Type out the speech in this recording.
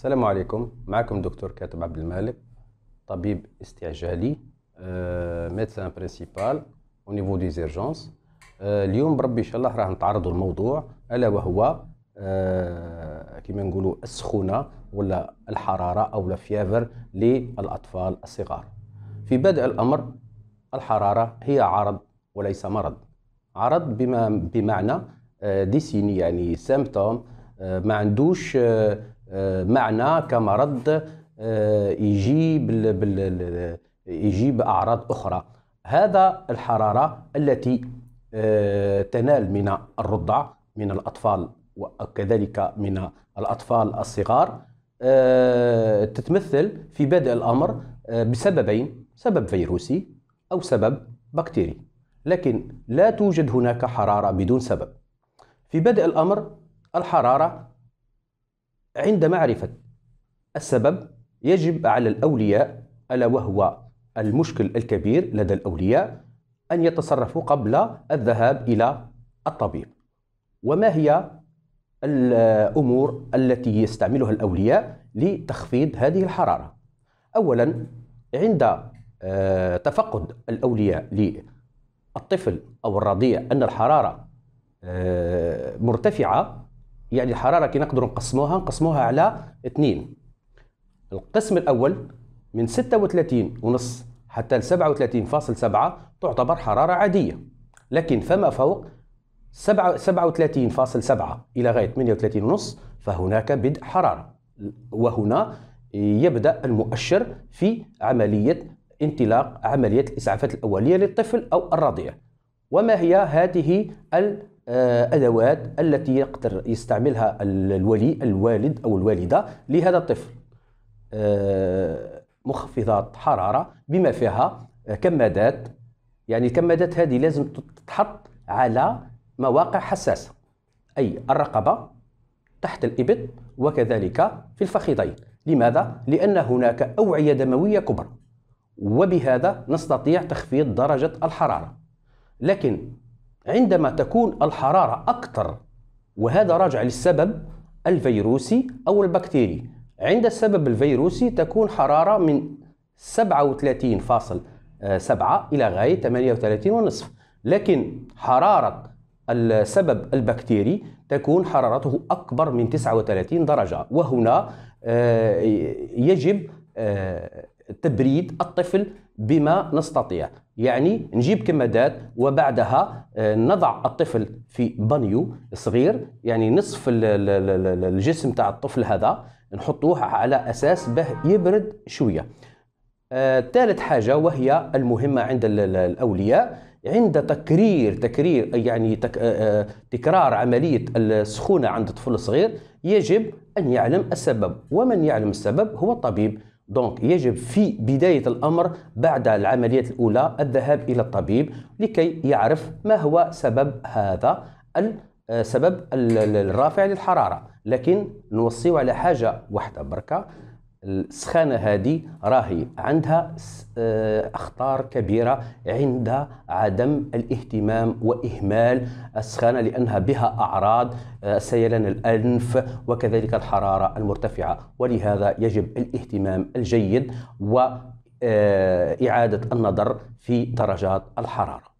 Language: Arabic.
السلام عليكم معكم دكتور كاتب عبد المالك طبيب استعجالي آه، ميدسان برينسيبال او نيفو دي زيرجونس اليوم بربي ان شاء الله راه نتعرضوا لموضوع الا وهو آه، كما نقولوا السخونه ولا الحراره او فيافر للاطفال الصغار في بدء الامر الحراره هي عرض وليس مرض عرض بما بمعنى آه، ديسيني يعني سيمبتوم ما عندوش آه، معنى كمرض آه، يجي بال يجي باعراض اخرى هذا الحراره التي آه، تنال من الرضع من الاطفال وكذلك من الاطفال الصغار تتمثل في بدء الامر بسببين سبب فيروسي او سبب بكتيري لكن لا توجد هناك حراره بدون سبب في بدء الامر الحراره عند معرفة السبب يجب على الأولياء ألا وهو المشكل الكبير لدى الأولياء أن يتصرفوا قبل الذهاب إلى الطبيب وما هي الأمور التي يستعملها الأولياء لتخفيض هذه الحرارة أولا عند آه، تفقد الأولياء للطفل أو الرضيع أن الحرارة آه، مرتفعة يعني الحراره كي نقدروا نقسموها نقسموها على اثنين القسم الاول من 36 ونص حتى ل 37.7 تعتبر حراره عاديه لكن فما فوق 37.7 الى غايه 38 ونص فهناك بدء حراره وهنا يبدا المؤشر في عمليه انطلاق عمليه الاسعافات الاوليه للطفل او الرضيع وما هي هذه ال آه، ادوات التي يقدر يستعملها الولي الوالد او الوالده لهذا الطفل آه، مخفضات حراره بما فيها آه، كمادات يعني الكمادات هذه لازم تتحط على مواقع حساسه اي الرقبه تحت الابط وكذلك في الفخذين لماذا لان هناك اوعيه دمويه كبرى وبهذا نستطيع تخفيض درجه الحراره لكن عندما تكون الحرارة أكثر وهذا راجع للسبب الفيروسي أو البكتيري عند السبب الفيروسي تكون حرارة من 37.7 إلى غاية 38.5 لكن حرارة السبب البكتيري تكون حرارته أكبر من 39 درجة وهنا آه، يجب آه، تبريد الطفل بما نستطيع يعني نجيب كمادات وبعدها آه، نضع الطفل في بانيو صغير يعني نصف الجسم تاع الطفل هذا نحطوه على اساس به يبرد شويه آه، ثالث حاجه وهي المهمه عند الاولياء عند تكرير تكرير يعني تك آه، تكرار عمليه السخونه عند الطفل الصغير يجب ان يعلم السبب ومن يعلم السبب هو الطبيب دونك يجب في بداية الأمر بعد العملية الأولى الذهاب إلى الطبيب لكي يعرف ما هو سبب هذا آه، سبب الرافع للحرارة لكن نوصيو على حاجة واحدة بركة السخانه هذه راهي عندها آه، اخطار كبيره عند عدم الاهتمام واهمال السخانه لانها بها اعراض آه، سيلان الانف وكذلك الحراره المرتفعه ولهذا يجب الاهتمام الجيد واعاده آه، النظر في درجات الحراره